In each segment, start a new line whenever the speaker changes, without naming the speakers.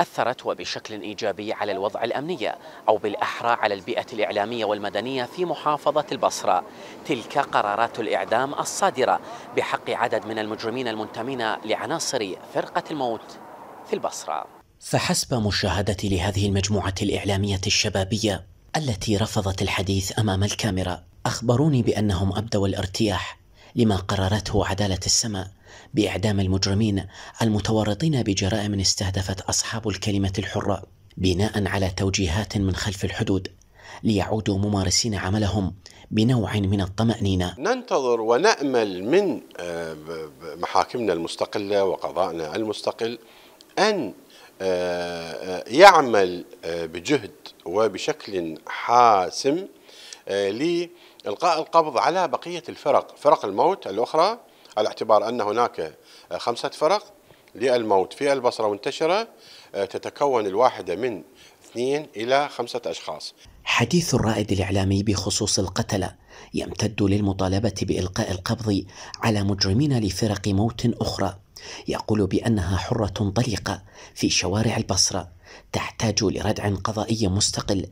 أثرت وبشكل إيجابي على الوضع الأمني أو بالأحرى على البيئة الإعلامية والمدنية في محافظة البصرة تلك قرارات الإعدام الصادرة بحق عدد من المجرمين المنتمين لعناصر فرقة الموت في البصرة فحسب مشاهدتي لهذه المجموعة الإعلامية الشبابية التي رفضت الحديث أمام الكاميرا أخبروني بأنهم أبدوا الارتياح لما قررته عدالة السماء باعدام المجرمين المتورطين بجرائم استهدفت اصحاب الكلمه الحره بناء على توجيهات من خلف الحدود ليعودوا ممارسين عملهم بنوع من الطمأنينة
ننتظر ونأمل من آه، محاكمنا المستقلة وقضائنا المستقل أن آه، آه، يعمل بجهد وبشكل حاسم لإلقاء القبض على بقية الفرق فرق الموت الأخرى على اعتبار أن هناك خمسة فرق للموت في البصرة منتشرة آه، تتكون الواحدة من اثنين إلى خمسة أشخاص
حديث الرائد الإعلامي بخصوص القتلة يمتد للمطالبة بإلقاء القبض على مجرمين لفرق موت أخرى يقول بأنها حرة طليقة في شوارع البصرة تحتاج لردع قضائي مستقل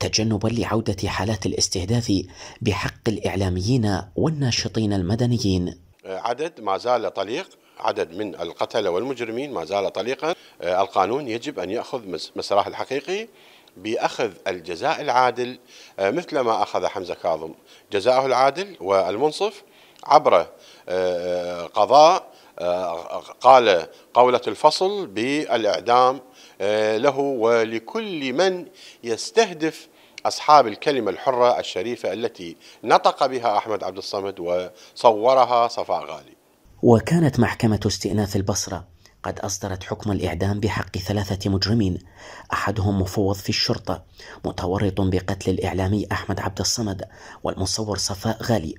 تجنبا لعودة حالات الاستهداف بحق الإعلاميين والناشطين المدنيين
عدد ما زال طليق عدد من القتلة والمجرمين ما زال طليقا آه، القانون يجب أن يأخذ مسراه الحقيقي بأخذ الجزاء العادل آه، مثل ما أخذ حمزة كاظم جزاءه العادل والمنصف عبر آه، قضاء قال قولة الفصل بالإعدام له ولكل من يستهدف أصحاب الكلمة الحرة الشريفة التي نطق بها أحمد عبد الصمد وصورها صفاء غالي
وكانت محكمة استئناف البصرة قد أصدرت حكم الإعدام بحق ثلاثة مجرمين أحدهم مفوض في الشرطة متورط بقتل الإعلامي أحمد عبد الصمد والمصور صفاء غالي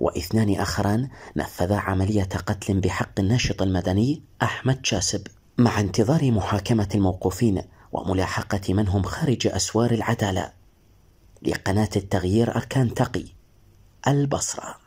واثنان آخران نفذا عملية قتل بحق الناشط المدني أحمد شاسب مع انتظار محاكمة الموقوفين وملاحقة من هم خارج أسوار العدالة لقناة التغيير أركان تقي البصرة